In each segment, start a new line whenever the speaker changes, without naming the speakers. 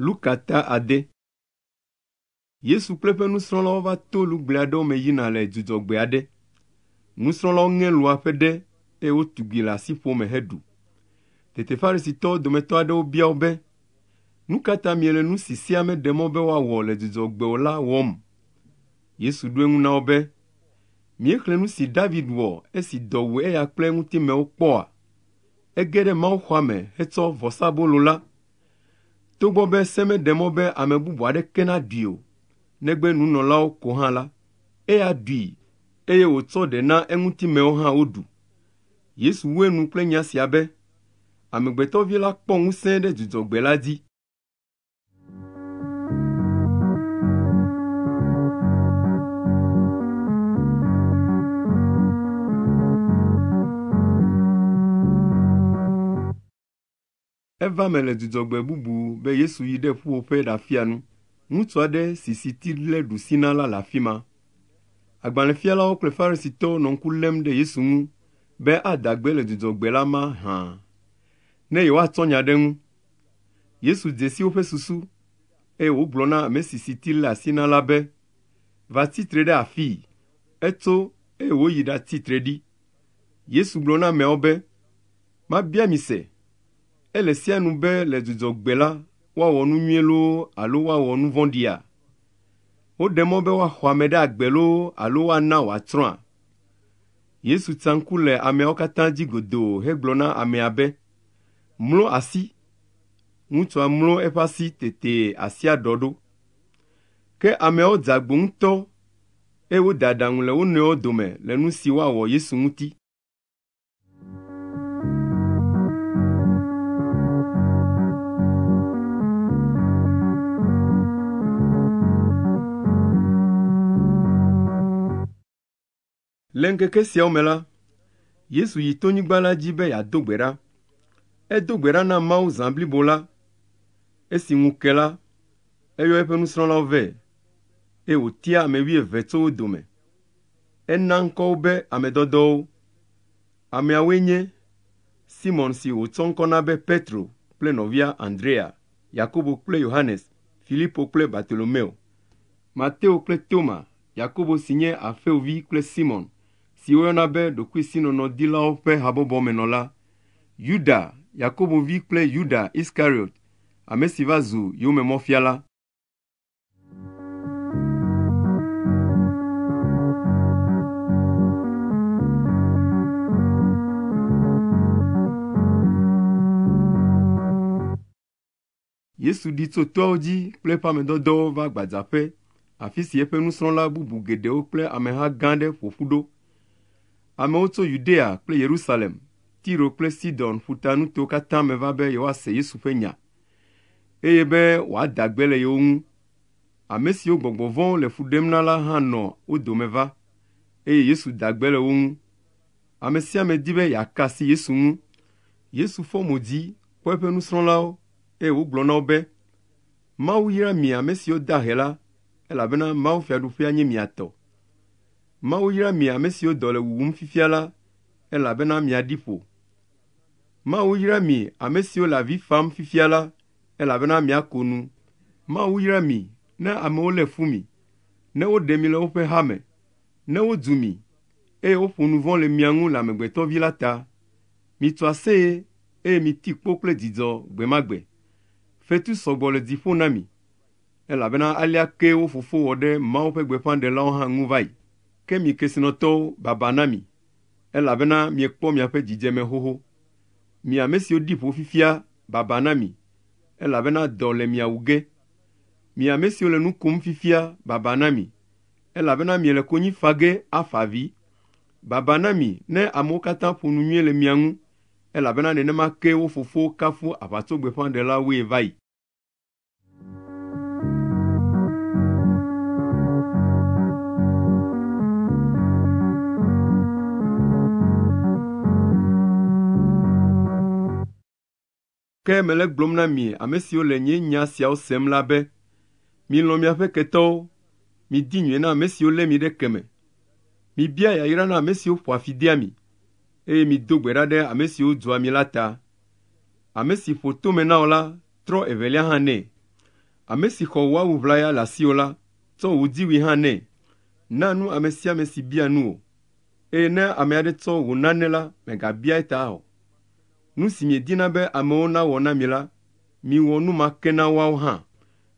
Lukata ade. Yesu kple eƒe nusrɔ̃lawo va to lugble aɖewo me yina le dzudzɔgbe aɖe. Nusrɔ̃lawo ŋe lũa ƒe ɖe eye wotu le asiƒome heɖu. Tete Farisitɔwo dometɔ aɖewo bia wo be, nu ka ta miele nu si sia meɖe mɔ be woawɔ le dzudzɔgbe la wɔm? Yesu ɖo eŋu na wo be, miexlẽ nu si David wɔ esi dɔ wu eya kple eŋutimewo kpɔa? Ege ɖe Mawu xɔa me hetsɔ vɔsabolo la togbɔ be seme meɖe be ame bubu aɖeke naɖui o negbe nunɔlawo ko hã la eya ɖui eye wòtsɔ ɖe na eŋutimewo hã woɖu yesu woe nu kple nya sia be amegbetɔvi la kpɔ ŋusẽ ɖe dzudzɔgbe la dzi eva me le dzudzɔgbe bubu be yesu yi ɖe ƒuƒoƒe le afia nu ŋutsu aɖe si siti lé ɖusi na la le afi ma agbalẽfialawo kple farisitɔwo nɔ ŋku lém ɖe yesu ŋu be adagbe le dzudzɔgbe la ma hã ne yewoatsɔ nya ɖe ŋu yesu dze si woƒe susu eye wògblɔ na ame si siti lé asi la be va tsitre ɖe afii etso eye wòyi ɖa tsitre ɖi yesu gblɔ na ameawo be mabia mi se ele sia nu be le dzudzɔgbe la woawɔ nu nyuie loo alo woawɔ nu vɔ̃ɖia woɖe mɔ be woaxɔ ame ɖe agbe loo alo woana wòatsrɔ̃a yesu tsa ŋku le ameawo katã dzi godoo hegblɔ na amea be mlɔ asi ŋutsua mlo eƒe asi tete asia ɖɔ ɖo ke ameawo dza gbo ŋutɔ eye woda aɖaŋu le wo nɔewo dome le nu si woawɔ yesu ŋuti Le ŋkeke siawo me la, Yesu yi tonyigba la dzi be yeado gbe ɖa. Edo gbe ɖa na Mawu zã blibo la. Esi ŋu ke la, eyɔ eƒe nusrɔ̃lawo vɛ, eye wòtia ame wuieve tso wo dome. Ena ŋkɔ wo be ame dɔdɔwo. Ameawoe nye Simɔn si wòtsɔ ŋkɔ na be Petro kple nɔvia Andrea, Yakobo kple Yohanes, Filipo kple Bartolomeo, Mateo kple Toma, Yakobo si nye Alfeovi kple Simɔn, si woyɔna be ɖokuisinɔnɔdilawo ƒe habɔbɔmenɔla yuda yakobovi kple yuda iskariot ame si va zu yomemɔfiala yesu ɖi tso toawo dzi kple eƒe amedɔdɔwo va gbadzaƒe afi si eƒe nusrɔ̃la bubu geɖewo kple ameha gã aɖe ƒo ɖo Amewo tso Yudea kple Yerusalem, Tiro kple Sidon ƒuta nuto katã me va be yewoase Yesu ƒe nya, eye be wòada gbe le yewo ŋu. Ame siwo gbɔgbɔ vɔ̃wo le fu ɖem na la hã nɔ wo dome va, eye Yesu da gbe le wo ŋu. Ame sia ame di be yeaka asi Yesu ŋu. Yesu fɔ mo dzi kpɔ eƒe nusrɔ̃lawo, eye wògblɔ na wo be, “Mawu yra mi ame siwo dahe la, elabena mawufiaɖuƒea nye mia Mawu yra mi ame siwo dɔ le wuwum fifia la, elabena miaɖi ƒo. Mawu yra mi ame siwo le avi fam fifia la, elabena miako nu. Mawu yra mi ne amewo lé fu mi, ne woɖe mi le woƒe hame, ne wodu mi, eye woƒo nu vɔ̃ le mia ŋu le amegbetɔ la ta. Mitso aseye, eye miti kpo kple dzidzɔ gbe ma gbe. Fetu sɔgbɔ le dziƒo na mi, elabena alia ke wo fofo wɔ ɖe Mawu ƒe gbeƒãɖelawo hã ŋu va yi ke mi kesinɔtɔwo baba na mi elabena miekpɔ miaƒe dzidzeme xoxo mi ame siwo ɖi ƒo fifia baba na mi elabena dɔ le miawu ge mi ame siwo le nu kom fifia baba na mi elabena miele konyi fa ge afa vi baba na mi ne amewo katã ƒo nu nyuie le mia ŋu elabena nenema ke wo fofowo kafu aʋatsogbeƒãɖelawoe va yi Ke mele gblɔm na mi, ame siwo le nye nya siawo sem la be, milɔ̃ miaƒe ketɔwo, midi nyuie na ame siwo lé mi ɖe keme, mibia yayra na ame siwo ƒo afi dea mi, eye mido gbe ɖa ɖe ame siwo dzɔa mi la ta. Ame si ƒo tome na wò la, trɔ evelia hã nɛ. Ame si xɔ wò awu ʋlaya le asiwò la, tsɔ wò dziwui hã nɛ. Na nu ame sia ame si bia nu wò, eye ne ame aɖe tsɔ wò nane la, mègabia eta o nu si miedina be amewo nawɔ na mi la, miwɔ nu na woawo hã.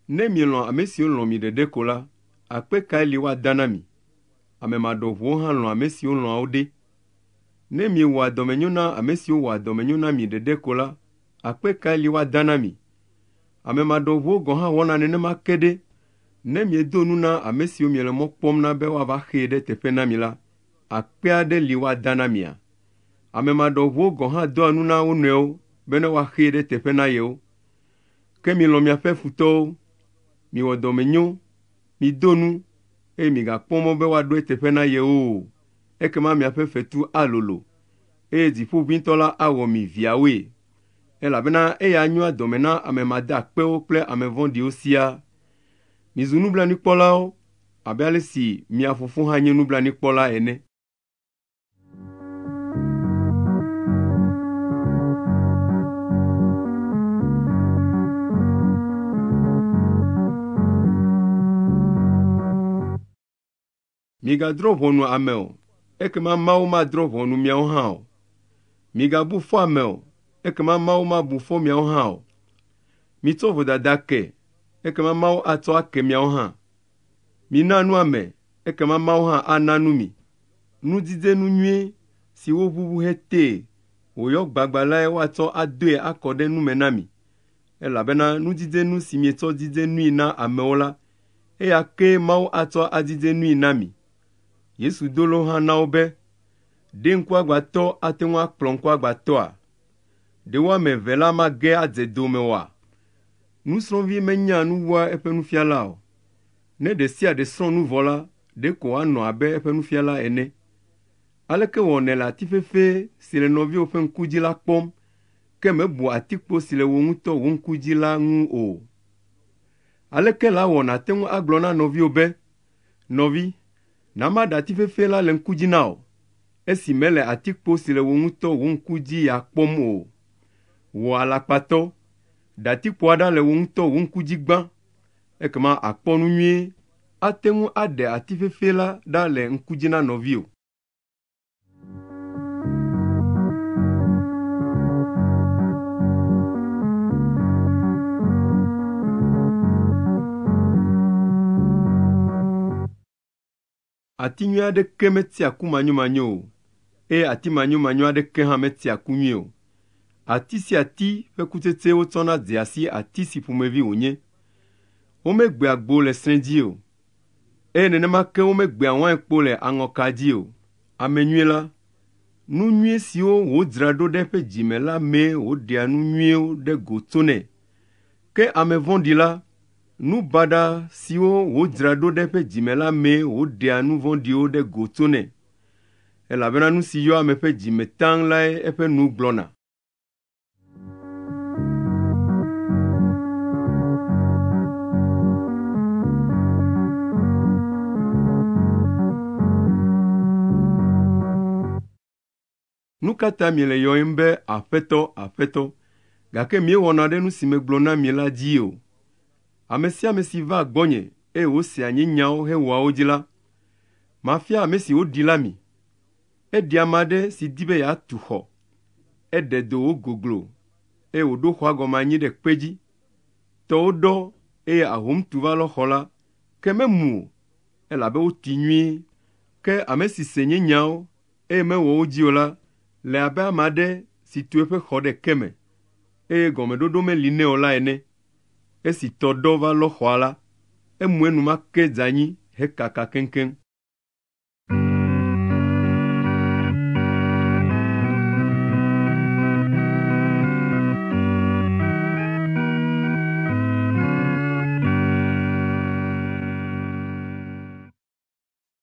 Ne mielɔ̃ ame siwo lɔ̃ mi ɖeɖe ko la, akpe kae li woada na mi? Ame maɖɔʋuwo hã lɔ̃ ame siwo lɔ̃a ɖe. Ne miewɔa dɔmenyo na ame siwo wɔa dɔmenyo na mi ɖeɖe ko la, akpe kae li woada na mi? Ame maɖɔʋuwo gɔ̃ hã wɔna nenema ke ɖe. Ne miedo nu na ame siwo miele mɔ kpɔm na be woava xee ɖe teƒe na mi la, akpe aɖe li woada na mia? amemadɔʋuwo gɔ hã doa nu na wo nɔewo bena woaxee ɖe teƒe na yewo ke milɔ̃ miaƒe futɔwo miwɔ dɔmenyo mido nu eye migakpɔ mɔ be woaɖo teƒe na yewo o ekema miaƒe fetu alolo eye dziƒoʋĩtɔ la awɔ mi viawoe elabena eya nyoa dɔme na ame madaakpewo kple ame vɔ̃ɖiwo siaa mizu nublanuikpɔlawo abe ale si mia fofo hã nye nublanuikpɔla ene migadrɔ̃ ʋɔnu ame o ekema mawo madrɔ̃ ʋɔnu miawo hã o migabu fɔ ame o ekema mawo mabu fɔ miawo hã o mitsɔ vodada ke ekema mawo atsɔ ake miawo hã mina nu ame ekema mawo hã ana nu mi nudidzenu nyuie si woʋuʋu hetee wòyɔ gbagba lae woatsɔ adoe akɔ ɖe nume na mi elabena nudidzenu si mietsɔ didzenui na amewo la eya ke mawo atsɔ adidzenui na mi Yesu dolo lo hã na wo be ɖe ŋkuagbãtɔ ate ŋu akplɔ ŋkuagbãtɔa ɖe woame eve la mage adze dome oa nusrɔ̃vi menya nuwɔa eƒe nufiala o ne ɖe sia ɖe srɔ̃ nu vɔ la ɖe ko anɔ abe eƒe nufiala ene aleke wɔnɛ le atifefe si le nɔviwo ƒe ŋku dzi la kpɔm ke mebu atikpo si le wo ŋutɔ wo ŋku dzi la ŋu o aleke la wɔna ate ŋu agblɔ na nɔviwo be nɔvi na maɖati fefe la le ŋku na o esi mele atikpo si le wo ŋutɔ wo ŋku dzi ya kpɔm o wò alakpatɔ ɖatikpo aɖe le wo ŋutɔ wo ŋku dzi gbã ekema akpɔ nu nyuie ate ŋu aɖe ati fefe la ɖa le ŋku dzi na nɔvio E ati nyui aɖeke metia ku manyomanyo o, eye ati manyomanyo aɖeke hã metia ku nyui o. Ati sia ati ƒe kutsetsewo tsɔna dzea si ati si ƒomevi wònye. Womegbe agbo le srɛ̃ dzi o, eye nenema ke womegbea wainkpo le aŋɔka dzi o. Ame nyui la, nu nyui siwo wodzra ɖo ɖe eƒe dzime la mee woɖea nu nyuiwo ɖe go tsonɛ. Ke ame vɔ̃ɖi la, nu baɖa siwo wodzra ɖo ɖe eƒe dzime la mee woɖea nu vɔ̃ɖiwo ɖe go tonɛ elabena nu si yɔa ame ƒe dzime taŋ lae eƒe nu gblɔna nu ka ta mi le yɔyim be aƒetɔ aƒetɔ gake míewɔna ɖe nu si megblɔ na mi la dzi o Ame sia ame si va gbɔnye eye wose anyinyawo hewɔa wo dzi la, mafia ame si woɖi la mi. Eɖi ame aɖe si di be yeatu xɔ. Eɖe do wo goglo eye wòɖo xɔa gɔme anyi ɖe kpe dzi. Tɔwo ɖɔ eye ahom tu va lɔ xɔ la, ke memu o, elabe woti nyuie. Ke ame si se nyinyawo eye mewɔ wo dzi o la, le abe ame aɖe si tu eƒe xɔ ɖe ke me eye gɔmeɖoɖo meli nɛ o la ene esi tɔ ɖɔ va lɔ xɔa la, emu enumake dze hekaka keŋkeŋ.